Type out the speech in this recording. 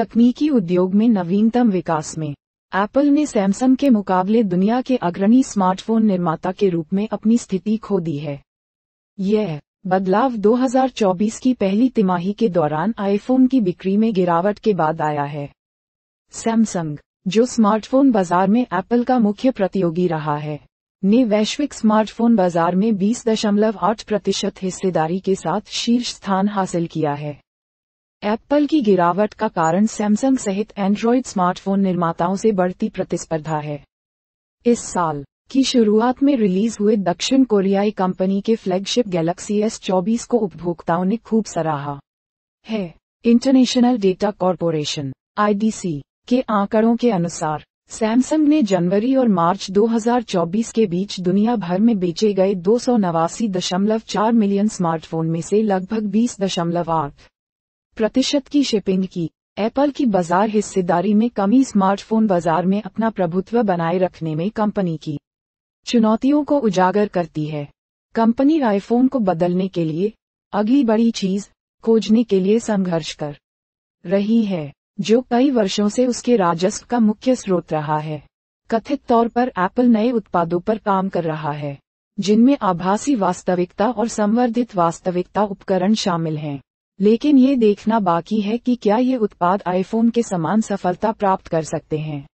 तकनीकी उद्योग में नवीनतम विकास में एप्पल ने सैमसंग के मुकाबले दुनिया के अग्रणी स्मार्टफोन निर्माता के रूप में अपनी स्थिति खो दी है यह बदलाव 2024 की पहली तिमाही के दौरान आईफोन की बिक्री में गिरावट के बाद आया है सैमसंग जो स्मार्टफोन बाजार में एप्पल का मुख्य प्रतियोगी रहा है ने वैश्विक स्मार्टफोन बाजार में 20.8 प्रतिशत हिस्सेदारी के साथ शीर्ष स्थान हासिल किया है एप्पल की गिरावट का कारण सैमसंग सहित एंड्रॉयड स्मार्टफोन निर्माताओं से बढ़ती प्रतिस्पर्धा है इस साल की शुरुआत में रिलीज हुए दक्षिण कोरियाई कंपनी के फ्लैगशिप गैलेक्सी एस चौबीस को उपभोक्ताओं ने खूब सराहा है इंटरनेशनल डेटा कॉरपोरेशन आईडीसी के आंकड़ों के अनुसार सैमसंग ने जनवरी और मार्च 2024 के बीच दुनिया भर में बेचे गए दो मिलियन स्मार्टफोन में से लगभग बीस दशमलव आठ प्रतिशत की शिपिंग की एप्पल की बाजार हिस्सेदारी में कमी स्मार्टफोन बाजार में अपना प्रभुत्व बनाए रखने में कंपनी की चुनौतियों को उजागर करती है कंपनी आईफोन को बदलने के लिए अगली बड़ी चीज खोजने के लिए संघर्ष कर रही है जो कई वर्षों से उसके राजस्व का मुख्य स्रोत रहा है कथित तौर पर एप्पल नए उत्पादों पर काम कर रहा है जिनमें आभासी वास्तविकता और संवर्धित वास्तविकता उपकरण शामिल हैं लेकिन ये देखना बाकी है कि क्या ये उत्पाद आईफोन के समान सफलता प्राप्त कर सकते हैं